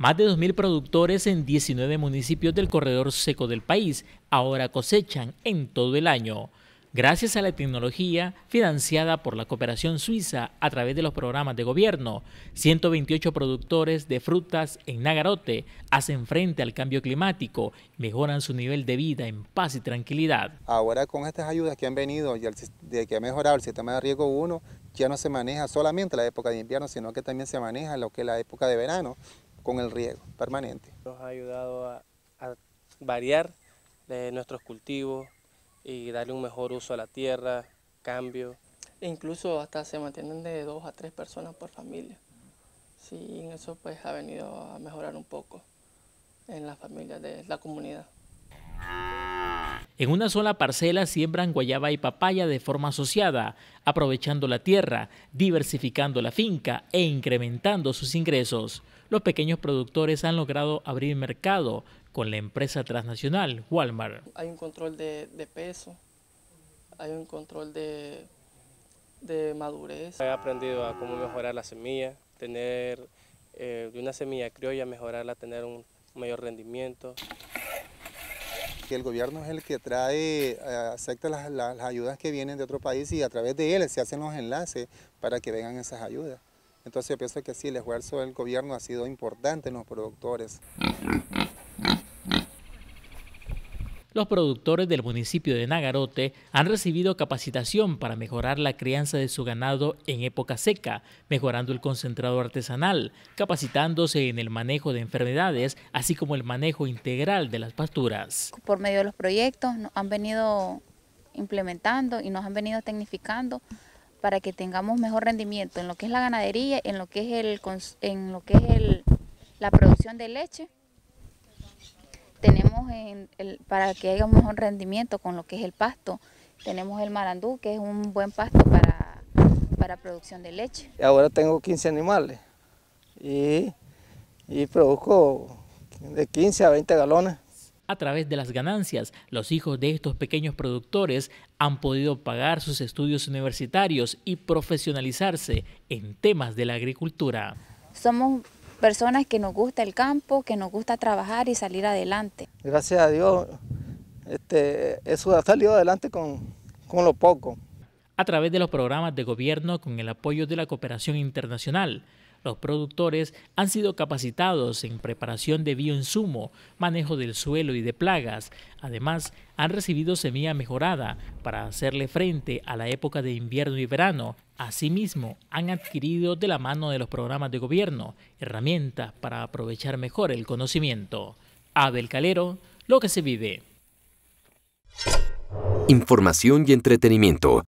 Más de 2.000 productores en 19 municipios del corredor seco del país ahora cosechan en todo el año, gracias a la tecnología financiada por la cooperación suiza a través de los programas de gobierno. 128 productores de frutas en Nagarote hacen frente al cambio climático, mejoran su nivel de vida en paz y tranquilidad. Ahora con estas ayudas que han venido y de que ha mejorado el sistema de riego 1, ya no se maneja solamente la época de invierno, sino que también se maneja lo que es la época de verano con el riego permanente. Nos ha ayudado a, variar de eh, nuestros cultivos y darle un mejor uso a la tierra, cambio. E incluso hasta se mantienen de dos a tres personas por familia. Sí, eso pues ha venido a mejorar un poco en las familias de la comunidad. En una sola parcela siembran guayaba y papaya de forma asociada, aprovechando la tierra, diversificando la finca e incrementando sus ingresos. Los pequeños productores han logrado abrir mercado con la empresa transnacional Walmart. Hay un control de, peso, hay un control de, madurez. He aprendido a cómo mejorar la semilla, tener eh, una semilla criolla, mejorarla, tener un mayor rendimiento el gobierno es el que trae, eh, acepta las, las, ayudas que vienen de otro país y a través de él se hacen los enlaces para que vengan esas ayudas. Entonces yo pienso que sí, el esfuerzo del gobierno ha sido importante en los productores. Los productores del municipio de Nagarote han recibido capacitación para mejorar la crianza de su ganado en época seca, mejorando el concentrado artesanal, capacitándose en el manejo de enfermedades, así como el manejo integral de las pasturas. Por medio de los proyectos han venido implementando y nos han venido tecnificando para que tengamos mejor rendimiento en lo que es la ganadería, en lo que es, el, en lo que es la producción de leche. Tenemos en el para que haya un mejor rendimiento con lo que es el pasto. Tenemos el marandú, que es un buen pasto para, producción de leche. Ahora tengo 15 animales y, y produzco de 15 a 20 galones. A través de las ganancias, los hijos de estos pequeños productores han podido pagar sus estudios universitarios y profesionalizarse en temas de la agricultura. Somos personas que nos gusta el campo, que nos gusta trabajar y salir adelante. Gracias a Dios, este, eso ha salido adelante con, con lo poco. A través de los programas de gobierno con el apoyo de la cooperación internacional, los productores han sido capacitados en preparación de bioinsumo, manejo del suelo y de plagas. Además, han recibido semilla mejorada para hacerle frente a la época de invierno y verano. Asimismo, han adquirido de la mano de los programas de gobierno herramientas para aprovechar mejor el conocimiento. Abel Calero, lo que se vive. Información y entretenimiento.